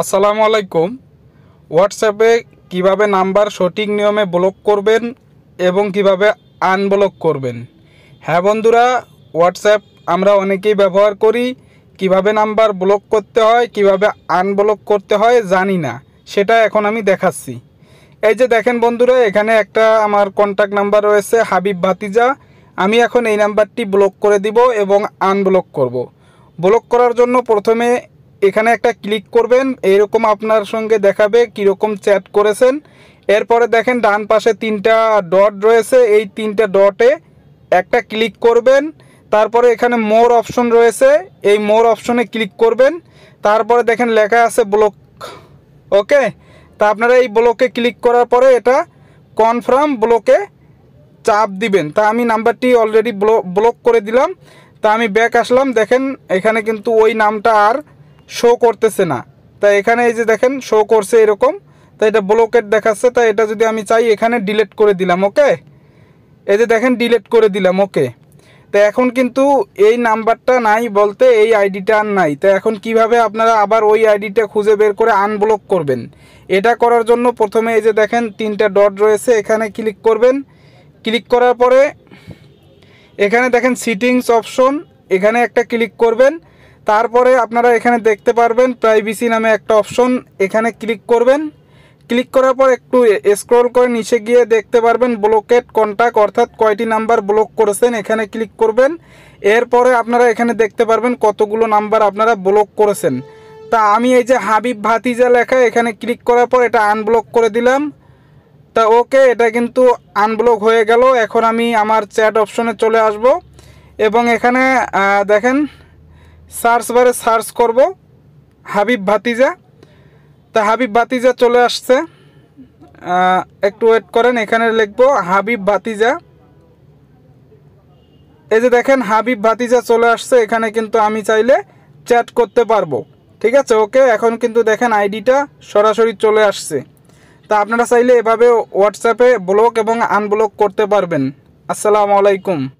আসসালামু আলাইকুম হোয়াটসঅ্যাপে কিভাবে নাম্বার সঠিক নিয়মে ব্লক করবেন এবং কিভাবে আনব্লক করবেন হ্যাঁ বন্ধুরা হোয়াটসঅ্যাপ আমরা অনেকেই ব্যবহার করি কিভাবে নাম্বার ব্লক করতে হয় কিভাবে আনব্লক করতে হয় জানি না সেটা এখন আমি দেখাচ্ছি এই যে দেখেন বন্ধুরা এখানে একটা আমার কন্ট্যাক্ট নাম্বার রয়েছে হাবিব ভাতিজা আমি এখন এই নাম্বারটি ব্লক করে দিব এবং আনব্লক করব। ব্লক করার জন্য প্রথমে এখানে একটা ক্লিক করবেন এরকম আপনার সঙ্গে দেখাবে কীরকম চ্যাট করেছেন এরপরে দেখেন ডান পাশে তিনটা ডট রয়েছে এই তিনটা ডটে একটা ক্লিক করবেন তারপরে এখানে মোর অপশন রয়েছে এই মোর অপশনে ক্লিক করবেন তারপরে দেখেন লেখা আছে ব্লক ওকে তা আপনারা এই ব্লকে ক্লিক করার পরে এটা কনফার্ম ব্লকে চাপ দিবেন তা আমি নাম্বারটি অলরেডি ব্লক করে দিলাম তা আমি ব্যাক আসলাম দেখেন এখানে কিন্তু ওই নামটা আর শো করতেছে না তাই এখানে এই যে দেখেন শো করছে এরকম তাই এটা ব্লকেট দেখাচ্ছে তাই এটা যদি আমি চাই এখানে ডিলেট করে দিলাম ওকে এই যে দেখেন ডিলেট করে দিলাম ওকে তো এখন কিন্তু এই নাম্বারটা নাই বলতে এই আইডিটা আর নাই তো এখন কিভাবে আপনারা আবার ওই আইডিটা খুঁজে বের করে আনব্লক করবেন এটা করার জন্য প্রথমে এই যে দেখেন তিনটা ডট রয়েছে এখানে ক্লিক করবেন ক্লিক করার পরে এখানে দেখেন সিটিংস অপশন এখানে একটা ক্লিক করবেন তারপরে আপনারা এখানে দেখতে পারবেন প্রাইভেসি নামে একটা অপশন এখানে ক্লিক করবেন ক্লিক করার পর একটু স্ক্রল করে নিচে গিয়ে দেখতে পারবেন ব্লকেট কন্ট্যাক্ট অর্থাৎ কয়টি নাম্বার ব্লক করেছেন এখানে ক্লিক করবেন এরপরে আপনারা এখানে দেখতে পারবেন কতগুলো নাম্বার আপনারা ব্লক করেছেন তা আমি এই যে হাবিব ভাতিজা লেখা এখানে ক্লিক করার পর এটা আনব্লক করে দিলাম তা ওকে এটা কিন্তু আনব্লক হয়ে গেল এখন আমি আমার চ্যাট অপশনে চলে আসব এবং এখানে দেখেন সার্চ বারে সার্চ করব হাবিব ভাতিজা তা হাবিব ভাতিজা চলে আসছে একটু ওয়েট করেন এখানে লিখব হাবিব ভাতিজা এই যে দেখেন হাবিব ভাতিজা চলে আসছে এখানে কিন্তু আমি চাইলে চ্যাট করতে পারবো ঠিক আছে ওকে এখন কিন্তু দেখেন আইডিটা সরাসরি চলে আসছে তা আপনারা চাইলে এভাবে হোয়াটসঅ্যাপে ব্লক এবং আনব্লক করতে পারবেন আসসালামু আলাইকুম